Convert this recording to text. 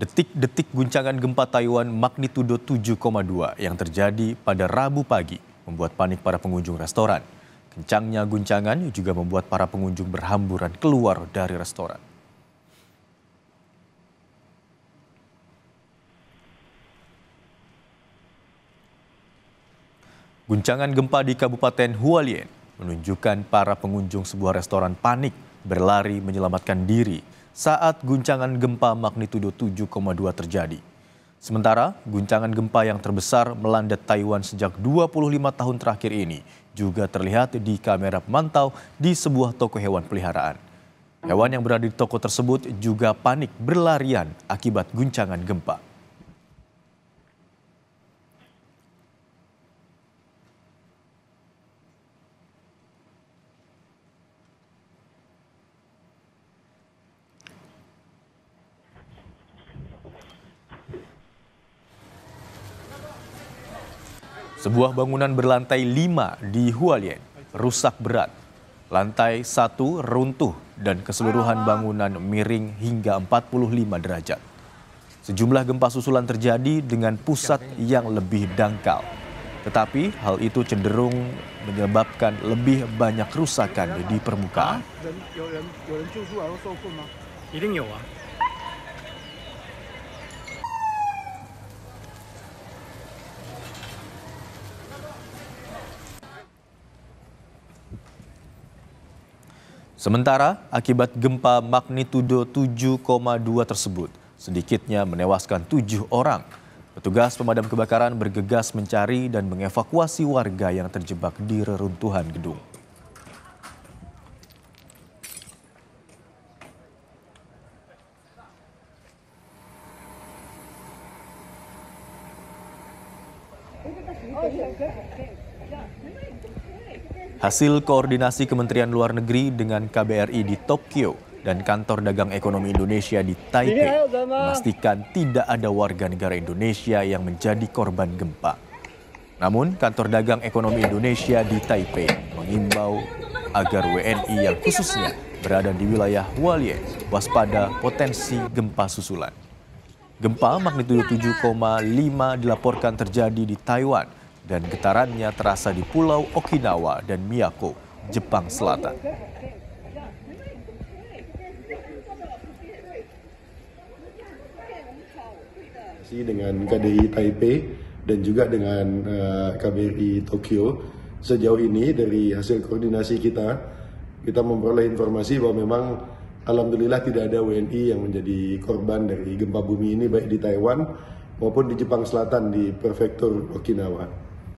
Detik-detik guncangan gempa Taiwan magnitudo 7,2 yang terjadi pada Rabu pagi membuat panik para pengunjung restoran. Kencangnya guncangan juga membuat para pengunjung berhamburan keluar dari restoran. Guncangan gempa di Kabupaten Hualien menunjukkan para pengunjung sebuah restoran panik berlari menyelamatkan diri saat guncangan gempa magnitudo 7,2 terjadi. Sementara guncangan gempa yang terbesar melanda Taiwan sejak 25 tahun terakhir ini juga terlihat di kamera pemantau di sebuah toko hewan peliharaan. Hewan yang berada di toko tersebut juga panik berlarian akibat guncangan gempa. Sebuah bangunan berlantai 5 di Hualien rusak berat. Lantai 1 runtuh dan keseluruhan bangunan miring hingga 45 derajat. Sejumlah gempa susulan terjadi dengan pusat yang lebih dangkal. Tetapi hal itu cenderung menyebabkan lebih banyak kerusakan di permukaan. Sementara akibat gempa magnitudo 7,2 tersebut sedikitnya menewaskan tujuh orang. Petugas pemadam kebakaran bergegas mencari dan mengevakuasi warga yang terjebak di reruntuhan gedung. Oh, Hasil koordinasi Kementerian Luar Negeri dengan KBRI di Tokyo dan Kantor Dagang Ekonomi Indonesia di Taipei memastikan tidak ada warga negara Indonesia yang menjadi korban gempa. Namun, Kantor Dagang Ekonomi Indonesia di Taipei mengimbau agar WNI yang khususnya berada di wilayah Hualien waspada potensi gempa susulan. Gempa magnitudo 7,5 dilaporkan terjadi di Taiwan dan getarannya terasa di Pulau Okinawa dan Miyako, Jepang Selatan. dengan KDI Taipei dan juga dengan uh, eh, KBRI Tokyo sejauh ini dari hasil koordinasi kita kita memperoleh informasi bahwa memang alhamdulillah tidak ada WNI yang menjadi korban dari gempa bumi ini baik di Taiwan maupun di Jepang Selatan di prefektur Okinawa.